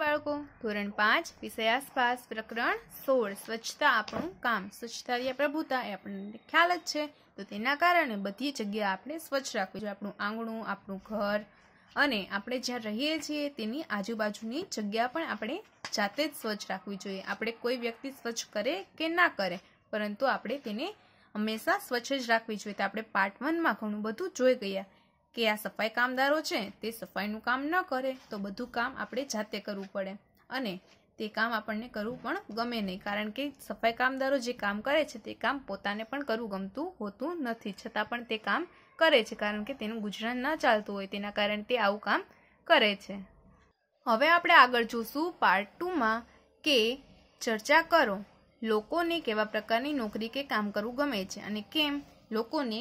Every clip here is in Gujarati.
બાળકો ધોરણ પાંચ વિષય આસપાસ પ્રકરણ સોળ સ્વચ્છતા આપણું કામ સ્વચ્છતા યા પ્રભુતા એ આપણને ખ્યાલ જ છે તો તેના કારણે બધી જગ્યા આપણે સ્વચ્છ રાખવી જોઈએ આપણું આંગણું આપણું ઘર અને આપણે જ્યાં રહીએ છીએ તેની આજુબાજુની જગ્યા પણ આપણે જાતે જ સ્વચ્છ રાખવી જોઈએ આપણે કોઈ વ્યક્તિ સ્વચ્છ કરે કે ના કરે પરંતુ આપણે તેને હંમેશા સ્વચ્છ જ રાખવી જોઈએ તો આપણે પાર્ટ વનમાં ઘણું બધું જોઈ ગયા કે આ સફાઈ કામદારો છે તે સફાઈનું કામ ન કરે તો બધું કામ આપણે જાતે કરવું પડે અને તે કામ આપણને કરવું પણ ગમે નહીં કારણ કે સફાઈ કામદારો જે કામ કરે છે તે કામ પોતાને પણ કરવું ગમતું હોતું નથી છતાં પણ તે કામ કરે છે કારણ કે તેનું ગુજરાન ન ચાલતું હોય તેના કારણે તે આવું કામ કરે છે હવે આપણે આગળ જોશું પાર્ટ ટુમાં કે ચર્ચા કરો લોકોને કેવા પ્રકારની નોકરી કે કામ કરવું ગમે છે અને કેમ લોકોને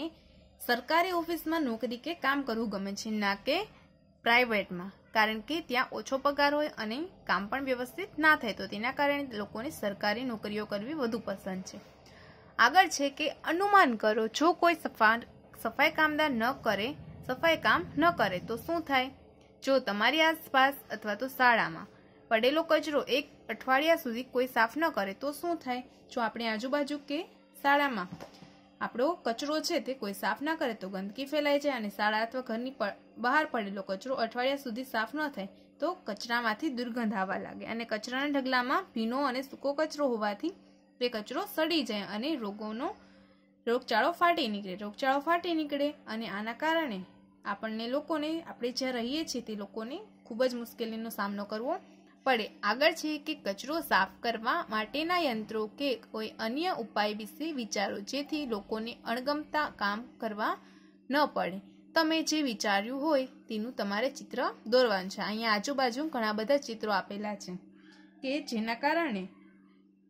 સરકારી ઓફિસમાં નોકરી કે કામ કરવું ગમે છે ના કે પ્રાઇવેટમાં કારણ કે ત્યાં ઓછો પગાર હોય અને કામ પણ વ્યવસ્થિત ના થાય તો તેના કારણે લોકોને સરકારી નોકરીઓ કરવી વધુ પસંદ છે આગળ છે કે અનુમાન કરો જો કોઈ સફાઈ કામદાર ન કરે સફાઈ કામ ન કરે તો શું થાય જો તમારી આસપાસ અથવા તો શાળામાં પડેલો કચરો એક અઠવાડિયા સુધી કોઈ સાફ ન કરે તો શું થાય જો આપણી આજુબાજુ કે શાળામાં આપણો કચરો છે તે કોઈ સાફ ના કરે તો ગંદકી ફેલાય છે અને શાળા અથવા ઘરની બહાર પડેલો કચરો અઠવાડિયા સુધી સાફ ન થાય તો કચરામાંથી દુર્ગંધ આવવા લાગે અને કચરાના ઢગલામાં ભીનો અને સૂકો કચરો હોવાથી તે કચરો સડી જાય અને રોગોનો રોગચાળો ફાટી નીકળે રોગચાળો ફાટી નીકળે અને આના કારણે આપણને લોકોને આપણે જ્યાં રહીએ છીએ તે લોકોને ખૂબ જ મુશ્કેલીનો સામનો કરવો પડે આગળ છે કે કચરો સાફ કરવા માટેના યંત્રો કે કોઈ અન્ય ઉપાય વિશે વિચારો જેથી લોકોને અણગમતા કામ કરવા ન પડે તમે જે વિચાર્યું હોય તેનું તમારે ચિત્ર દોરવાનું છે અહીંયા આજુબાજુ ઘણા બધા ચિત્રો આપેલા છે કે જેના કારણે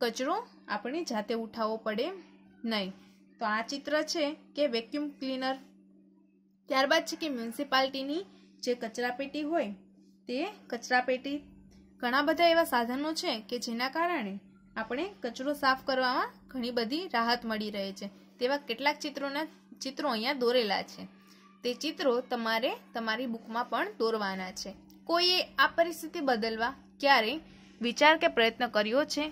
કચરો આપણે જાતે ઉઠાવવો પડે નહીં તો આ ચિત્ર છે કે વેક્યુમ ક્લીનર ત્યારબાદ છે કે મ્યુનિસિપાલિટીની જે કચરાપેટી હોય તે કચરાપેટી ઘણા બધા એવા સાધનો છે કે જેના કારણે આપણે કચરો સાફ કરવામાં ઘણી બધી રાહત મળી રહે છે તેવા કેટલાક ચિત્રોના ચિત્રો અહીંયા દોરેલા છે તે ચિત્રો તમારે તમારી બુકમાં પણ દોરવાના છે કોઈએ આ પરિસ્થિતિ બદલવા ક્યારે વિચાર કે પ્રયત્ન કર્યો છે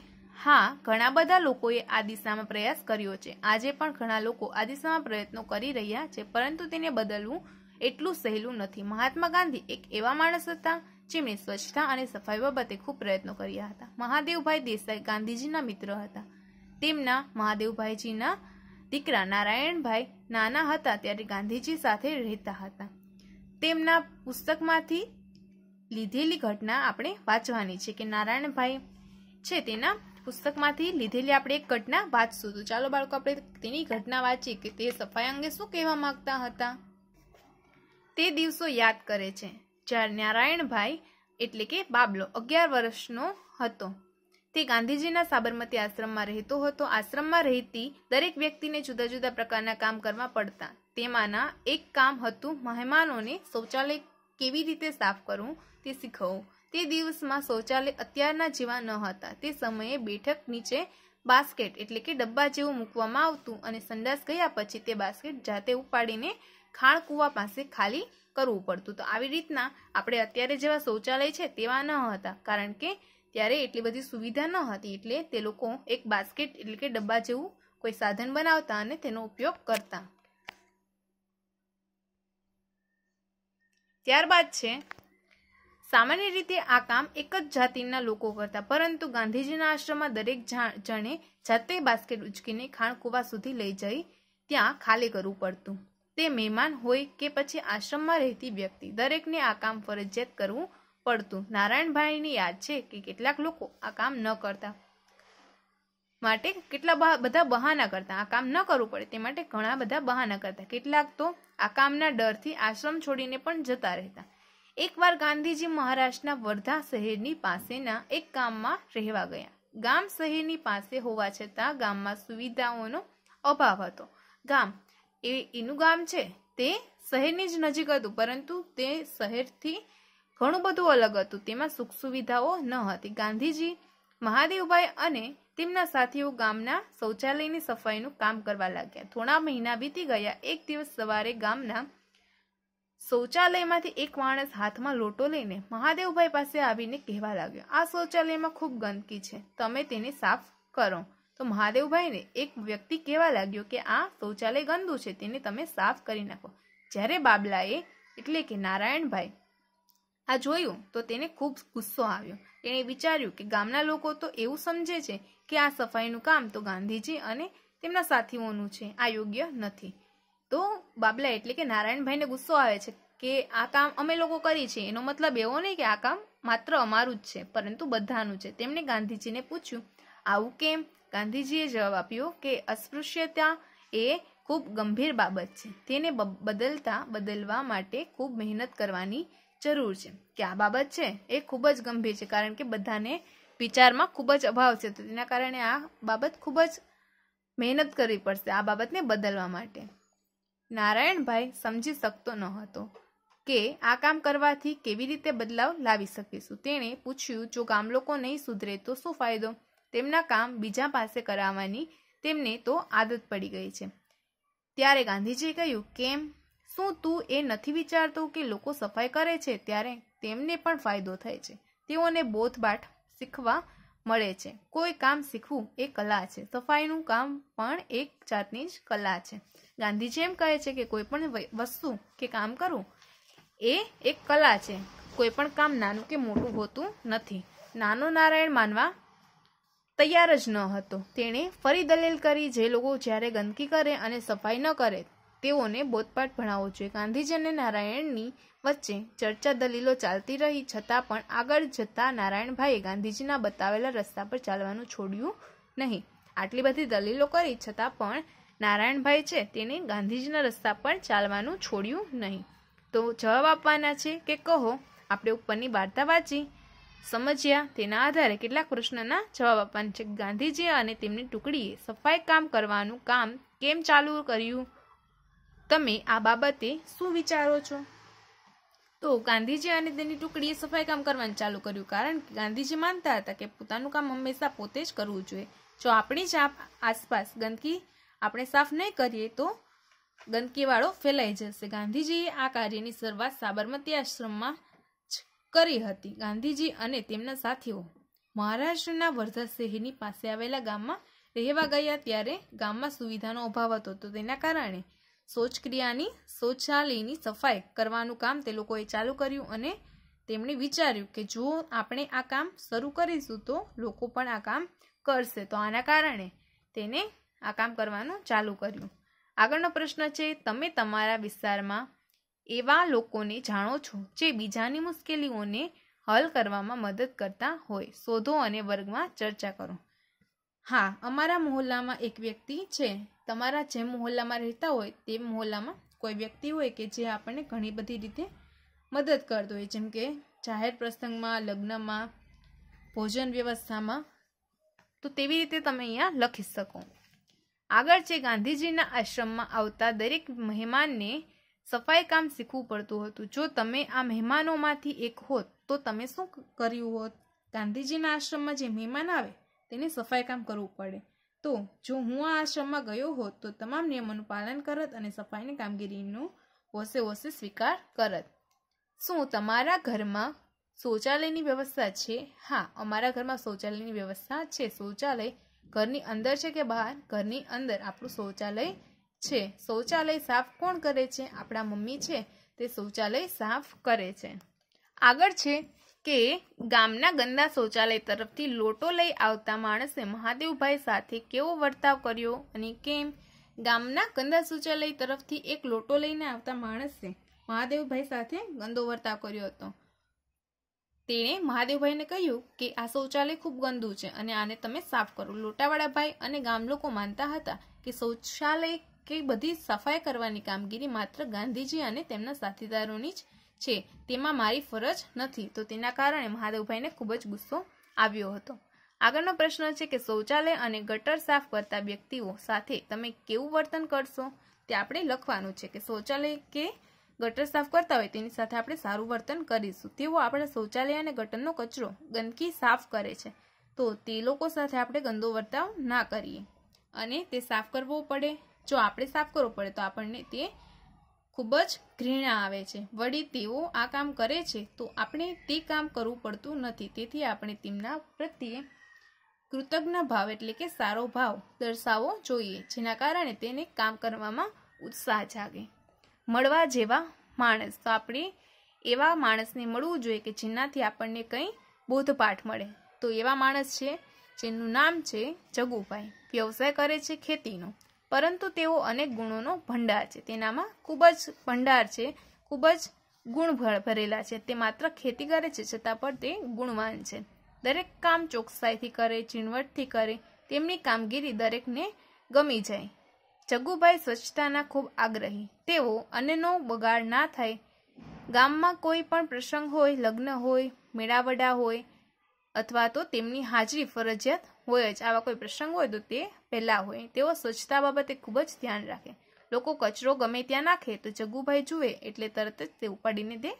હા ઘણા બધા લોકોએ આ દિશામાં પ્રયાસ કર્યો છે આજે પણ ઘણા લોકો આ દિશામાં પ્રયત્નો કરી રહ્યા છે પરંતુ તેને બદલવું એટલું સહેલું નથી મહાત્મા ગાંધી એક એવા માણસ હતા જેમણે સ્વચ્છતા અને સફાઈ બાબતે ખૂબ પ્રયત્નો કર્યા હતા મહાદેવભાઈ દેસાઈ ગાંધીજીના મિત્ર હતા તેમના મહાદેવભાઈજીના દીકરા નારાયણભાઈ નાના હતા ત્યારે ગાંધીજી સાથે રહેતા હતા તેમના પુસ્તકમાંથી લીધેલી ઘટના આપણે વાંચવાની છે કે નારાયણભાઈ છે તેના પુસ્તકમાંથી લીધેલી આપણે એક ઘટના વાંચશું તો ચાલો બાળકો આપણે તેની ઘટના વાંચીએ કે તે સફાઈ અંગે શું કહેવા માંગતા હતા તે દિવસો યાદ કરે છે જ્યારે નારાયણભાઈ એટલે કે બાબલો અગિયાર વર્ષનો હતો તે ગાંધીજીના સાબરમતી આશ્રમમાં રહેતો હતો આશ્રમમાં રહેતી દરેક વ્યક્તિને જુદા જુદા પ્રકારના કામ કરવા પડતા તેમાંના એક કામ હતું મહેમાનોને શૌચાલય કેવી રીતે સાફ કરવું તે શીખવું તે દિવસમાં શૌચાલય અત્યારના જેવા ન હતા તે સમયે બેઠક નીચે બાસ્કેટ એટલે કે ડબ્બા જેવું મૂકવામાં આવતું અને સંડાસ ગયા પછી તે બાસ્કેટ જાતે ઉપાડીને ખાણકુવા પાસે ખાલી કરવું પડતું તો આવી રીતના આપણે અત્યારે જેવા શૌચાલય છે તેવા ન હતા કારણ કે ત્યારે એટલી બધી સુવિધા ન હતી એટલે તે લોકો એક બાસ્કેટ એટલે કે ડબ્બા જેવું કોઈ સાધન બનાવતા અને તેનો ઉપયોગ કરતા ત્યારબાદ છે સામાન્ય રીતે આ કામ એક જ જાતિના લોકો કરતા પરંતુ ગાંધીજીના આશ્રમમાં દરેક જણે જાતે બાસ્કેટ ઉચકીને ખાણકુવા સુધી લઈ જઈ ત્યાં ખાલી કરવું પડતું તે મહેમાન હોય કે પછી આશ્રમમાં રહેતી વ્યક્તિ દરેકને આ કામ ફરજિયાત કરવું પડતું નારાયણભાઈની યાદ છે કે કેટલાક લોકો આ કામ ન કરતા માટે કેટલા બધા બહાના કરતા આ કામ ન કરવું પડે તે માટે ઘણા બધા બહાના કરતા કેટલાક તો આ કામના ડરથી આશ્રમ છોડીને પણ જતા રહેતા એકવાર ગાંધીજી મહારાષ્ટ્રના વર્ધા શહેરની પાસેના એક ગામમાં રહેવા ગયા ગામ શહેરની પાસે હોવા છતાં ગામમાં સુવિધાઓનો અભાવ હતો ગામ એ એનું ગામ છે તે શહેરની જ નજીક હતું પરંતુ તે શહેરથી ઘણું બધું અલગ હતું તેમાં સુખ સુવિધાઓ ન હતી ગાંધીજી મહાદેવભાઈ અને તેમના સાથીઓ ગામના શૌચાલયની સફાઈનું કામ કરવા લાગ્યા થોડા મહિના વીતી ગયા એક દિવસ સવારે ગામના શૌચાલયમાંથી એક માણસ હાથમાં લોટો લઈને મહાદેવભાઈ પાસે આવીને કહેવા લાગ્યો આ શૌચાલયમાં ખૂબ ગંદકી છે તમે તેને સાફ કરો તો મહાદેવભાઈને એક વ્યક્તિ કહેવા લાગ્યો કે આ શૌચાલય ગંદુ છે તેને તમે સાફ કરી નાખો જ્યારે બાબલાએ એટલે કે નારાયણભાઈ આ જોયું તો તેને ખૂબ ગુસ્સો આવ્યો તેણે વિચાર્યું કે ગામના લોકો તો એવું સમજે છે કે આ સફાઈનું કામ તો ગાંધીજી અને તેમના સાથીઓનું છે આ યોગ્ય નથી તો બાબલા એટલે કે નારાયણભાઈને ગુસ્સો આવે છે કે આ કામ અમે લોકો કરી છે એનો મતલબ એવો નહીં કે આ કામ માત્ર અમારું જ છે પરંતુ બધાનું છે તેમણે ગાંધીજીને પૂછ્યું આવું કેમ ગાંધીજીએ જવાબ આપ્યો કે અસ્પૃશ્યતા એ ખૂબ ગંભીર બાબત છે તેને બદલતા બદલવા માટે ખૂબ મહેનત કરવાની જરૂર છે કે આ બાબત છે એ ખૂબ જ ગંભીર છે કારણ કે બધાને વિચારમાં ખૂબ જ અભાવ છે તો તેના કારણે આ બાબત ખૂબ જ મહેનત કરવી પડશે આ બાબતને બદલવા માટે નારાયણભાઈ સમજી શકતો ન હતો કે આ કામ કરવાથી કેવી રીતે બદલાવ લાવી શકીશું તેણે પૂછ્યું જો ગામ લોકો નહીં સુધરે તો શું ફાયદો તેમના કામ બીજા પાસે કરાવવાની તેમને તો આદત પડી ગઈ છે ત્યારે ગાંધીજીએ કહ્યું કેમ શું તું એ નથી વિચારતો કે લોકો સફાઈ કરે છે ત્યારે તેમને પણ ફાયદો થાય છે તેઓને બોધબાઠ શીખવા મળે છે કોઈ કામ શીખવું એ કલા છે સફાઈનું કામ પણ એક જાતની જ કલા છે ગાંધીજી એમ કહે છે કે કોઈ પણ વસ્તુ કે કામ કરવું એ એક કલા છે કોઈ પણ કામ નાનું કે મોટું હોતું નથી નાનો નારાયણ માનવા તૈયાર જ ન હતો તેણે ફરી દલીલ કરી જે લોકો જ્યારે ગંદકી કરે અને સફાઈ ન કરે તેઓને બોધપાઠ ભણાવવો જોઈએ ગાંધીજી અને નારાયણની વચ્ચે ચર્ચા દલીલો ચાલતી રહી છતાં પણ આગળ જતા નારાયણભાઈએ ગાંધીજીના બતાવેલા રસ્તા પર ચાલવાનું છોડ્યું નહીં આટલી બધી દલીલો કરી છતાં પણ નારાયણભાઈ છે તેને ગાંધીજીના રસ્તા પર ચાલવાનું છોડ્યું નહીં તો જવાબ આપવાના છે કે કહો આપણે ઉપરની વાર્તા વાંચી સમજ્યા તેના આધારે કેટલાક પ્રશ્નના જવાબ આપવાના છે ગાંધીજી અને તેમની ટુકડીએ સફાઈ કામ કરવાનું કામ કેમ ચાલુ કર્યું તમે આ બાબતે શું વિચારો છો તો ગાંધીજી અને તેની ટુકડીએ સફાઈ કામ કરવાનું ચાલુ કર્યું કારણ કે ગાંધીજી માનતા હતા કે પોતાનું કામ હંમેશા પોતે જ કરવું જોઈએ જો આપણી જ આસપાસ ગંદકી આપણે સાફ નહીં કરીએ તો ગંદકીવાળો ફેલાઈ જશે ગાંધીજીએ આ કાર્યની શરૂઆત સાબરમતી આશ્રમમાં કરી હતી ગાંધીજી અને તેમના સાથીઓ મહારાષ્ટ્રના વર્ધા શહેરની પાસે આવેલા ગામમાં રહેવા ગયા ત્યારે ગામમાં સુવિધાનો અભાવ હતો તો તેના કારણે શૌચક્રિયાની શૌચાલયની સફાઈ કરવાનું કામ તે લોકોએ ચાલુ કર્યું અને તેમણે વિચાર્યું કે જો આપણે આ કામ શરૂ કરીશું તો લોકો પણ આ કામ કરશે તો આના કારણે તેને આ કામ કરવાનું ચાલુ કર્યું આગળનો પ્રશ્ન છે તમે તમારા વિસ્તારમાં એવા લોકોને જાણો છો જે બીજાની મુશ્કેલીઓને હલ કરવામાં મદદ કરતા હોય શોધો અને વર્ગમાં ચર્ચા કરો હા અમારા મહોલ્લામાં એક વ્યક્તિ છે તમારા જે મહોલ્લામાં રહેતા હોય તે મહોલ્લામાં કોઈ વ્યક્તિ હોય કે જે આપણને ઘણી બધી રીતે મદદ કરતો હોય જેમ કે જાહેર પ્રસંગમાં લગ્નમાં ભોજન વ્યવસ્થામાં તો તેવી રીતે તમે અહીંયા લખી શકો આગળ છે ગાંધીજીના આશ્રમમાં આવતા દરેક મહેમાનને સફાઈ કામ શીખવું પડતું હતું જો તમે આ મહેમાનોમાંથી એક હોત તો તમે શું કર્યું હોત ગાંધીજીના આશ્રમમાં જે મહેમાન આવે તેને સફાઈ કામ કરવું પડે તો જો હું આ આશ્રમમાં ગયો હોત તો તમામ નિયમોનું પાલન કરત અને સફાઈની કામગીરીનું હોશે હોશે સ્વીકાર કરત શું તમારા ઘરમાં શૌચાલયની વ્યવસ્થા છે હા અમારા ઘરમાં શૌચાલયની વ્યવસ્થા છે શૌચાલય ઘરની અંદર છે કે બહાર ઘરની અંદર આપણું શૌચાલય છે શૌચાલય સાફ કોણ કરે છે આપણા મમ્મી છે તે શૌચાલય સાફ કરે છે આગળ છે કે ગામના ગંદા શૌચાલય તરફથી લોટો લઈ આવતા માણસે મહાદેવભાઈ સાથે કેવો વર્તાવ કર્યો અને કેમ ગામના ગંદા શૌચાલય તરફથી એક લોટો લઈને આવતા માણસે મહાદેવભાઈ સાથે ગંદો વર્તાવ કર્યો હતો તેણે મહાદેવભાઈને કહ્યું કે આ શૌચાલય ખૂબ ગંદુ છે અને આને તમે સાફ કરો લોટાવાળા ભાઈ અને ગામ લોકો માનતા હતા કે શૌચાલય કે બધી સફાઈ કરવાની કામગીરી માત્ર ગાંધીજી અને તેમના સાથીદારોની જ છે તેમાં મારી ફરજ નથી તો તેના કારણે મહાદેવભાઈને ખૂબ જ ગુસ્સો આવ્યો હતો આગળનો પ્રશ્ન છે કે શૌચાલય અને ગટર સાફ કરતા વ્યક્તિઓ સાથે તમે કેવું વર્તન કરશો તે આપણે લખવાનું છે કે શૌચાલય કે ગટર સાફ કરતા હોય તેની સાથે આપણે સારું વર્તન કરીશું તેઓ આપણા શૌચાલય અને ગટરનો કચરો ગંદકી સાફ કરે છે તો તે લોકો સાથે આપણે ગંદો વર્તાવ ના કરીએ અને તે સાફ કરવો પડે જો આપણે સાફ કરવો પડે તો આપણને તે ખૂબ જ ઘૃણા આવે છે વળી તેઓ આ કામ કરે છે તો આપણે તે કામ કરવું પડતું નથી તેથી આપણે તેમના પ્રત્યે કૃતજ્ઞ ભાવ એટલે કે સારો ભાવ દર્શાવવો જોઈએ જેના કારણે તેને કામ કરવામાં ઉત્સાહ જાગે મળવા જેવા માણસ તો આપણે એવા માણસને મળવું જોઈએ કે જેનાથી આપણને કંઈ બોધપાઠ મળે તો એવા માણસ છે જેનું નામ છે જગુભાઈ વ્યવસાય કરે છે ખેતીનો પરંતુ તેઓ અનેક ગુણોનો ભંડાર છે તેનામાં ખૂબ જ ભંડાર છે ખૂબ જ ગુણ ભરેલા છે તે માત્ર ખેતી કરે છે છતાં પણ તે ગુણવાન છે દરેક કામ ચોકસાઈથી કરે ચીણવટથી કરે તેમની કામગીરી દરેકને ગમી જાય જગ્ગુભાઈ સ્વચ્છતાના ખૂબ આગ્રહી તેઓ અન્નનો બગાડ ના થાય ગામમાં કોઈ પણ પ્રસંગ હોય લગ્ન હોય મેળાવડા હોય અથવા તો તેમની હાજરી ફરજિયાત હોય જ આવા કોઈ પ્રસંગ હોય તો તે પહેલાં હોય તેઓ સ્વચ્છતા બાબતે ખૂબ જ ધ્યાન રાખે લોકો કચરો ગમે ત્યાં નાખે તો જગ્ગુભાઈ જુએ એટલે તરત જ તે ઉપાડીને તે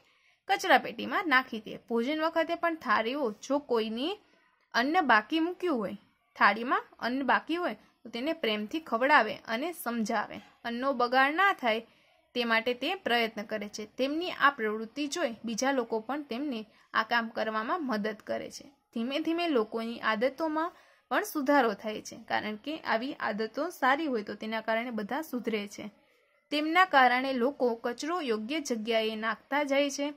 કચરા પેટીમાં નાખી દે ભોજન વખતે પણ થાળીઓ જો કોઈની અન્ન બાકી મૂક્યું હોય થાળીમાં અન્ન બાકી હોય તો તેને પ્રેમથી ખવડાવે અને સમજાવે અન્નનો બગાડ ના થાય તે માટે તે પ્રયત્ન કરે છે તેમની આ પ્રવૃત્તિ જોઈ બીજા લોકો પણ તેમને આ કામ કરવામાં મદદ કરે છે ધીમે ધીમે લોકોની આદતોમાં પણ સુધારો થાય છે કારણ કે આવી આદતો સારી હોય તો તેના કારણે બધા સુધરે છે તેમના કારણે લોકો કચરો યોગ્ય જગ્યાએ નાખતા જાય છે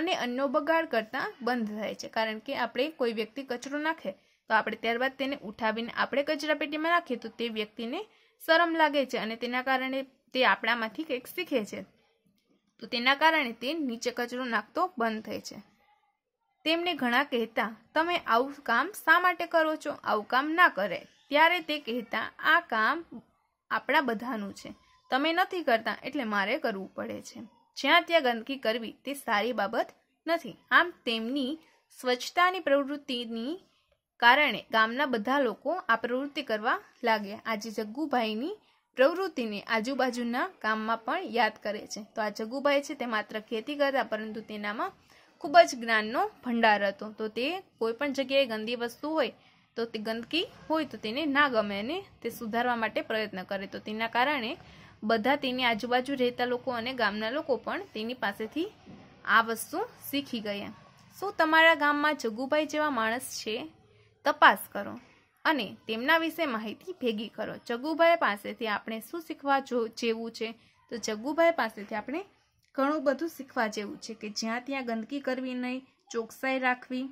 અને અન્નો બગાડ કરતા બંધ થાય છે કારણ કે આપણે કોઈ વ્યક્તિ કચરો નાખે તો આપણે ત્યારબાદ તેને ઉઠાવીને આપણે કચરાપેટીમાં નાખીએ તો તે વ્યક્તિને શરમ લાગે છે અને તેના કારણે તે આપણામાંથી કંઈક શીખે છે તો તેના કારણે તે નીચે કચરો નાખતો બંધ થાય છે તેમને ઘણા કહેતા તમે આવું કામ શા માટે કરો છો આવું કામ ના કરે ત્યારે તે કહેતા આ કામ આપણા બધાનું છે તમે નથી કરતા એટલે મારે કરવું પડે છે જ્યાં ત્યાં ગંદકી કરવી તે સારી બાબત નથી આમ તેમની સ્વચ્છતાની પ્રવૃત્તિની કારણે ગામના બધા લોકો આ પ્રવૃત્તિ કરવા લાગ્યા આજે જગ્ગુભાઈની પ્રવૃત્તિને આજુબાજુના કામમાં પણ યાદ કરે છે તો આ જગ્ગુભાઈ છે તે માત્ર ખેતી કરતા પરંતુ તેનામાં ખૂબ જ જ્ઞાનનો ભંડાર હતો તો તે કોઈ પણ જગ્યાએ ગંદી વસ્તુ હોય તો તે ગંદકી હોય તો તેને ના ગમે અને તે સુધારવા માટે પ્રયત્ન કરે તો તેના કારણે બધા તેની આજુબાજુ રહેતા લોકો અને ગામના લોકો પણ તેની પાસેથી આ વસ્તુ શીખી ગયા શું તમારા ગામમાં જગુભાઈ જેવા માણસ છે તપાસ કરો અને તેમના વિશે માહિતી ભેગી કરો જગુભાઈ પાસેથી આપણે શું શીખવા જો જેવું છે તો જગુભાઈ પાસેથી આપણે ઘણું બધું શીખવા જેવું છે કે જ્યાં ત્યાં ગંદકી કરવી નહીં ચોકસાઈ રાખવી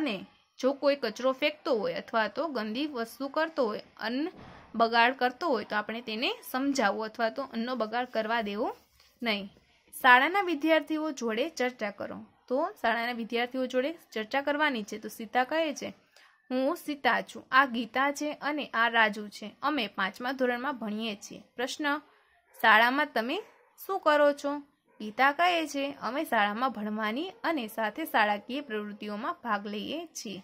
અને જો કોઈ કચરો ફેંકતો હોય અથવા તો ગંદી વસ્તુ કરતો હોય અન્ન બગાડ કરતો હોય તો આપણે તેને સમજાવવું અથવા તો અન્નનો બગાડ કરવા દેવો નહીં શાળાના વિદ્યાર્થીઓ જોડે ચર્ચા કરો તો શાળાના વિદ્યાર્થીઓ જોડે ચર્ચા કરવાની છે તો સીતા કહે છે હું સીતા છું આ ગીતા છે અને આ રાજુ છે અમે પાંચમા ધોરણમાં ભણીએ છીએ પ્રશ્ન શાળામાં તમે શું કરો છો પિતા કહે છે અમે શાળામાં ભણવાની અને સાથે શાળાકીય પ્રવૃત્તિઓમાં ભાગ લઈએ છીએ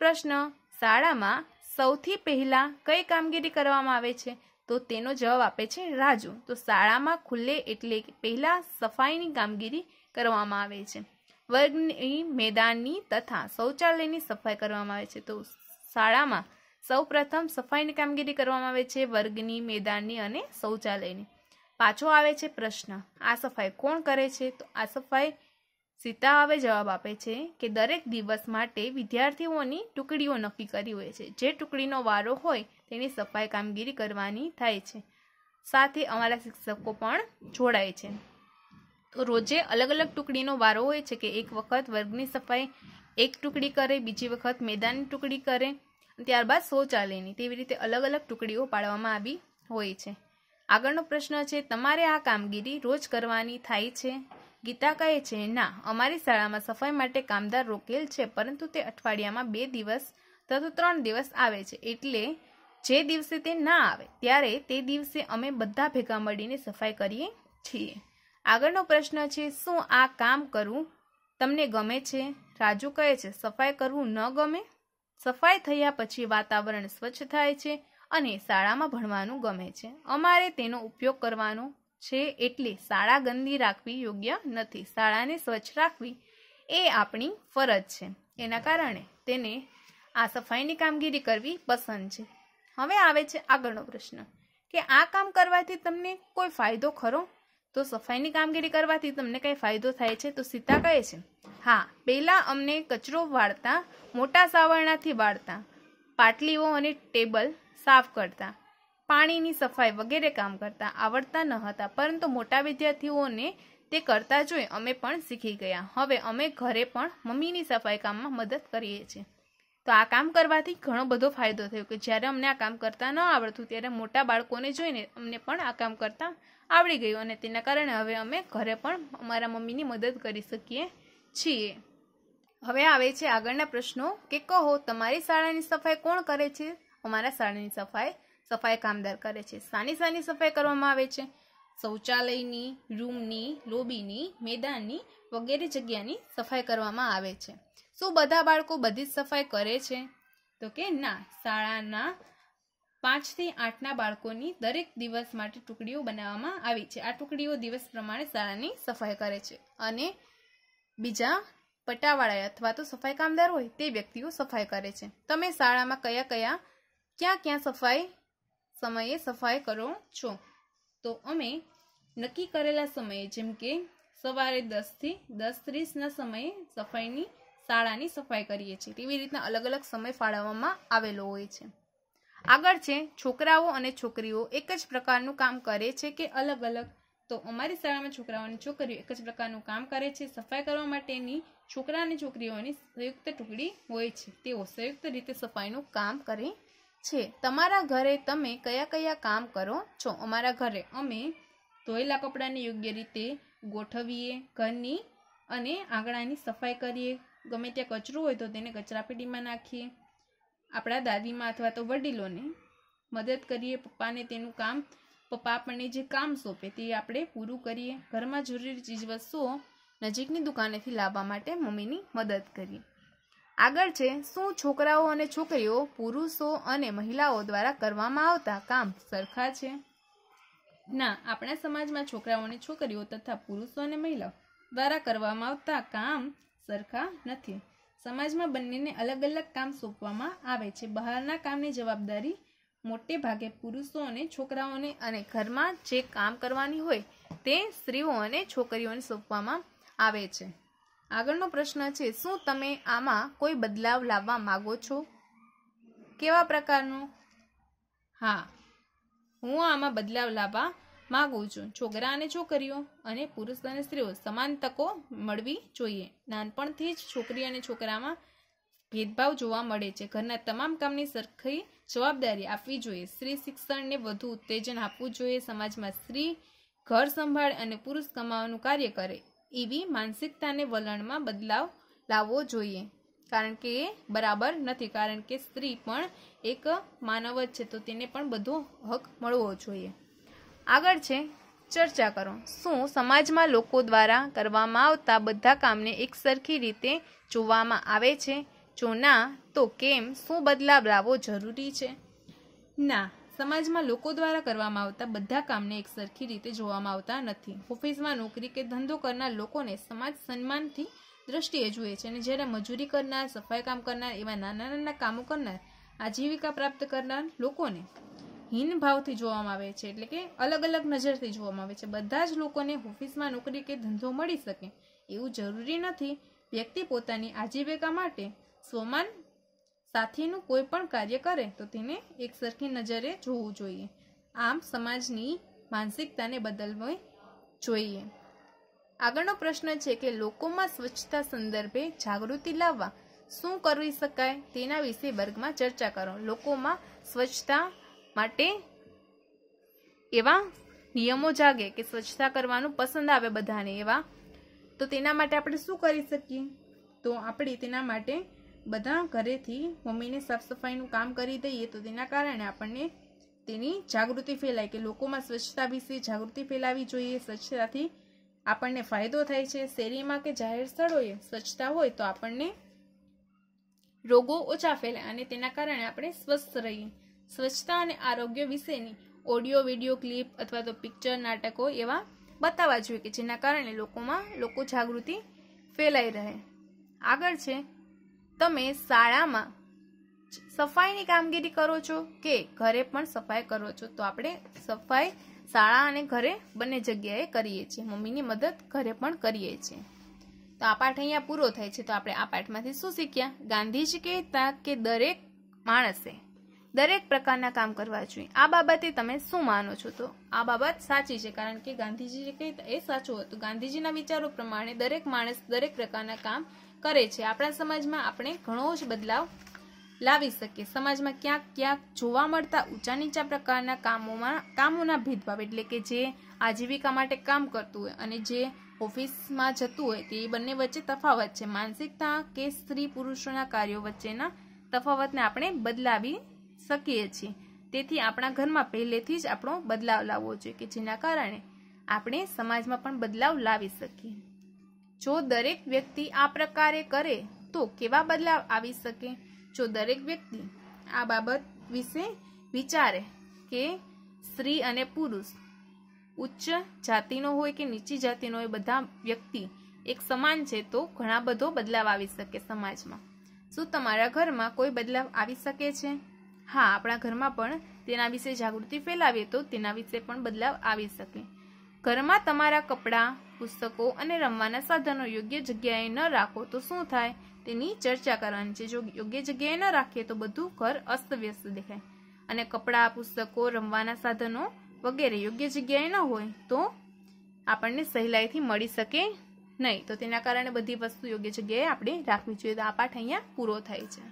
પ્રશ્ન શાળામાં સૌથી પહેલા કઈ કામગીરી કરવામાં આવે છે તો તેનો જવાબ આપે છે રાજુ તો શાળામાં ખુલ્લે એટલે પહેલા સફાઈની કામગીરી કરવામાં આવે છે વર્ગની મેદાનની તથા શૌચાલયની સફાઈ કરવામાં આવે છે તો શાળામાં સૌપ્રથમ સફાઈની કામગીરી કરવામાં આવે છે વર્ગની મેદાનની અને શૌચાલયની પાછો આવે છે પ્રશ્ન આ સફાઈ કોણ કરે છે તો આ સફાઈ સીતા હવે જવાબ આપે છે કે દરેક દિવસ માટે વિદ્યાર્થીઓની ટુકડીઓ નક્કી કરી હોય છે જે ટુકડીનો વારો હોય તેની સફાઈ કામગીરી કરવાની થાય છે સાથે અમારા શિક્ષકો પણ જોડાય છે રોજે અલગ અલગ ટુકડીનો વારો હોય છે કે એક વખત વર્ગની સફાઈ એક ટુકડી કરે બીજી વખત મેદાનની ટુકડી કરે ત્યારબાદ શૌચાલયની તેવી રીતે અલગ અલગ ટુકડીઓ પાડવામાં આવી હોય છે આગળનો પ્રશ્ન છે તમારે આ કામગીરી રોજ કરવાની થાય છે ગીતા કહે છે ના અમારી શાળામાં સફાઈ માટે કામદાર રોકેલ છે પરંતુ તે અઠવાડિયામાં બે દિવસ તથા ત્રણ દિવસ આવે છે એટલે જે દિવસે તે ના આવે ત્યારે તે દિવસે અમે બધા ભેગા મળીને સફાઈ કરીએ છીએ આગળનો પ્રશ્ન છે શું આ કામ કરવું તમને ગમે છે રાજુ કહે છે સફાઈ કરવું ન ગમે સફાઈ થયા પછી વાતાવરણ સ્વચ્છ થાય છે અને શાળામાં ભણવાનું ગમે છે અમારે તેનો ઉપયોગ કરવાનો છે એટલે શાળા ગંદી રાખવી યોગ્ય નથી શાળાને સ્વચ્છ રાખવી એ આપણી ફરજ છે એના કારણે તેને આ સફાઈની કામગીરી કરવી પસંદ છે હવે આવે છે આગળનો પ્રશ્ન કે આ કામ કરવાથી તમને કોઈ ફાયદો ખરો તો સફાઈની કામગીરી કરવાથી તમને કંઈ ફાયદો થાય છે તો સીતા કહે છે હા પહેલાં અમને કચરો વાળતા મોટા સાવરણાથી વાળતા પાટલીઓ અને ટેબલ સાફ કરતા પાણીની સફાઈ વગેરે કામ કરતા આવડતા ન હતા પરંતુ મોટા વિદ્યાર્થીઓને તે કરતા જોઈ અમે પણ શીખી ગયા હવે અમે ઘરે પણ મમ્મીની સફાઈ કામમાં મદદ કરીએ છીએ તો આ કામ કરવાથી ઘણો બધો ફાયદો થયો કે જ્યારે અમને આ કામ કરતાં ન આવડતું ત્યારે મોટા બાળકોને જોઈને અમને પણ આ કામ કરતાં આવડી ગયું અને તેના કારણે હવે અમે ઘરે પણ અમારા મમ્મીની મદદ કરી શકીએ છીએ હવે આવે છે આગળના પ્રશ્નો કે કહો તમારી શાળાની સફાઈ કોણ કરે છે અમારા શાળાની સફાઈ સફાઈ કામદાર કરે છે સાની સાની સફાઈ કરવામાં આવે છે શૌચાલયની રૂમની લોબીની મેદાનની વગેરે જગ્યાની સફાઈ કરવામાં આવે છે શું બધા બાળકો બધી જ સફાઈ કરે છે તો કે ના શાળાના પાંચથી આઠના બાળકોની દરેક દિવસ માટે ટુકડીઓ બનાવવામાં આવી છે આ ટુકડીઓ દિવસ પ્રમાણે શાળાની સફાઈ કરે છે અને બીજા પટાવાળા અથવા તો સફાઈ કામદાર હોય તે વ્યક્તિઓ સફાઈ કરે છે તમે શાળામાં કયા કયા ક્યાં ક્યાં સફાઈ સમયે સફાઈ કરો છો તો અમે નક્કી કરેલા સમયે જેમ કે સવારે દસથી દસ ત્રીસના સમયે સફાઈની શાળાની સફાઈ કરીએ છીએ તેવી રીતના અલગ અલગ સમય ફાળવવામાં આવેલો હોય છે આગળ છે છોકરાઓ અને છોકરીઓ એક જ પ્રકારનું કામ કરે છે કે અલગ અલગ તો અમારી શાળામાં છોકરાઓ અને છોકરીઓ એક જ પ્રકારનું કામ કરે છે સફાઈ કરવા માટેની છોકરા અને છોકરીઓની સંયુક્ત ટુકડી હોય છે તેઓ સંયુક્ત રીતે સફાઈનું કામ કરે છે તમારા ઘરે તમે કયા કયા કામ કરો છો અમારા ઘરે અમે ધોયેલા કપડાને યોગ્ય રીતે ગોઠવીએ ઘરની અને આંગણાની સફાઈ કરીએ ગમે ત્યાં કચરું હોય તો તેને કચરાપેટીમાં નાખીએ આપણા દાદીમાં અથવા તો વડીલોને મદદ કરીએ પપ્પાને તેનું કામ પપ્પા આપણને જે કામ સોંપે તે આપણે પૂરું કરીએ ઘરમાં જરૂરી ચીજવસ્તુઓ નજીકની દુકાનેથી લાવવા માટે મમ્મીની મદદ કરીએ આગળ છે શું છોકરાઓ અને છોકરીઓ પુરુષો અને મહિલાઓ દ્વારા કરવામાં આવતા કામ સરખા છે ના આપણા સમાજમાં છોકરાઓ અને છોકરીઓ તથા પુરુષો અને મહિલાઓ દ્વારા કરવામાં આવતા કામ સરખા નથી સમાજમાં બંનેને અલગ અલગ કામ સોંપવામાં આવે છે બહારના કામની જવાબદારી મોટે ભાગે પુરુષો અને છોકરાઓને અને ઘરમાં જે કામ કરવાની હોય તે સ્ત્રીઓ અને છોકરીઓને સોંપવામાં આવે છે આગળનો પ્રશ્ન છે શું તમે આમાં કોઈ બદલાવ લાવવા માગો છો કેવા પ્રકારનો હા હું આમાં બદલાવ લાવવા માગું છું છોકરા અને છોકરીઓ અને પુરુષ અને સ્ત્રીઓ સમાન તકો મળવી જોઈએ નાનપણથી જ છોકરી અને છોકરામાં ભેદભાવ જોવા મળે છે ઘરના તમામ કામની સરખી જવાબદારી આપવી જોઈએ સ્ત્રી શિક્ષણને વધુ ઉત્તેજન આપવું જોઈએ સમાજમાં સ્ત્રી ઘર સંભાળ અને પુરુષ કમાવાનું કાર્ય કરે એવી માનસિકતાને વલણમાં બદલાવ લાવવો જોઈએ કારણ કે એ બરાબર નથી કારણ કે સ્ત્રી પણ એક માનવ જ છે તો તેને પણ બધો હક મળવો જોઈએ આગળ છે ચર્ચા કરો શું સમાજમાં લોકો દ્વારા કરવામાં આવતા બધા કામને એક સરખી રીતે જોવામાં આવે છે જો ના તો કેમ શું બદલાવ લાવવો જરૂરી છે ના સમાજમાં લોકો દ્વારા કરવામાં આવતા બધા કામને એક સરખી રીતે જોવામાં આવતા નથી ઓફિસમાં નોકરી કે ધંધો કરનાર લોકોને સમાજ સન્માનથી દ્રષ્ટિએ જુએ છે અને જ્યારે મજૂરી કરનાર સફાઈ કામ કરનાર એવા નાના નાના કામો કરનાર આજીવિકા પ્રાપ્ત કરનાર લોકોને હીન ભાવથી જોવામાં આવે છે એટલે કે અલગ અલગ નજરથી જોવામાં આવે છે બધા જ લોકોને ઓફિસમાં નોકરી કે ધંધો મળી શકે એવું જરૂરી નથી વ્યક્તિ પોતાની આજીવિકા માટે સ્વમાન સાથીનું કોઈ પણ કાર્ય કરે તો તેને એકસરખી નજરે જોવું જોઈએ આમ સમાજની માનસિકતાને બદલવી જોઈએ આગળનો પ્રશ્ન છે કે લોકોમાં સ્વચ્છતા સંદર્ભે જાગૃતિ લાવવા શું કરી શકાય તેના વિશે વર્ગમાં ચર્ચા કરો લોકોમાં સ્વચ્છતા માટે એવા નિયમો જાગે કે સ્વચ્છતા કરવાનું પસંદ આવે બધાને એવા તો તેના માટે આપણે શું કરી શકીએ તો આપણે તેના માટે બધા ઘરેથી મમ્મીને સાફ સફાઈનું કામ કરી દઈએ તો તેના કારણે આપણને તેની જાગૃતિ ફેલાય કે લોકોમાં સ્વચ્છતા વિશે જાગૃતિ ફેલાવી જોઈએ સ્વચ્છતાથી આપણને ફાયદો થાય છે શેરીમાં કે જાહેર સ્થળોએ સ્વચ્છતા હોય તો આપણને રોગો ઓછા ફેલાય અને તેના કારણે આપણે સ્વસ્થ રહીએ સ્વચ્છતા અને આરોગ્ય વિશેની ઓડિયો વિડીયો ક્લિપ અથવા તો પિક્ચર નાટકો એવા બતાવવા જોઈએ કે જેના કારણે લોકોમાં લોકો જાગૃતિ ફેલાઈ રહે આગળ છે તમે શાળામાં સફાઈની કામગીરી કરો છો કે ઘરે પણ સફાઈ કરો છો તો આપણે સફાઈ શાળા અને ઘરે બંને જગ્યાએ કરીએ છીએ મમ્મીની મદદ ઘરે પણ કરીએ છીએ તો આ પાઠ અહીંયા પૂરો થાય છે તો આપણે આ પાઠમાંથી શું શીખ્યા ગાંધીજી કહેતા કે દરેક માણસે દરેક પ્રકારના કામ કરવા જોઈએ આ બાબતે તમે શું માનો છો તો આ બાબત સાચી છે કારણ કે ગાંધીજી જે કહી એ સાચું હતું ગાંધીજીના વિચારો પ્રમાણે દરેક માણસ દરેક પ્રકારના કામ કરે છે આપણા સમાજમાં આપણે ઘણો જ બદલાવ લાવી શકીએ સમાજમાં ક્યાંક ક્યાંક જોવા મળતા ઊંચા નીચા પ્રકારના કામોમાં કામોના ભેદભાવ એટલે કે જે આજીવિકા માટે કામ કરતું હોય અને જે ઓફિસમાં જતું હોય તે બંને વચ્ચે તફાવત છે માનસિકતા કે સ્ત્રી પુરુષોના કાર્યો વચ્ચેના તફાવતને આપણે બદલાવી શકીએ છીએ તેથી આપણા ઘરમાં પહેલેથી જ આપણો બદલાવ લાવવો જોઈએ કે જેના કારણે આપણે સમાજમાં પણ બદલાવ લાવી શકીએ જો દરેક વ્યક્તિ આ પ્રકારે કરે તો કેવા બદલાવ આવી શકે જો દરેક વ્યક્તિ આ બાબત વિશે વિચારે કે સ્ત્રી અને પુરુષ ઉચ્ચ જાતિનો હોય કે નીચી જાતિનો હોય બધા વ્યક્તિ એક સમાન છે તો ઘણા બધો બદલાવ આવી શકે સમાજમાં શું તમારા ઘરમાં કોઈ બદલાવ આવી શકે છે હા આપણા ઘરમાં પણ તેના વિશે જાગૃતિ ફેલાવીએ તો તેના વિશે પણ બદલાવ આવી શકે ઘરમાં તમારા કપડાં પુસ્તકો અને રમવાના સાધનો યોગ્ય જગ્યાએ ન રાખો તો શું થાય તેની ચર્ચા કરવાની છે જો યોગ્ય જગ્યાએ ન રાખીએ તો બધું ઘર અસ્તવ્યસ્ત દેખાય અને કપડાં પુસ્તકો રમવાના સાધનો વગેરે યોગ્ય જગ્યાએ ન હોય તો આપણને સહેલાઈથી મળી શકે નહીં તો તેના કારણે બધી વસ્તુ યોગ્ય જગ્યાએ આપણે રાખવી જોઈએ તો આ પાઠ અહીંયા પૂરો થાય છે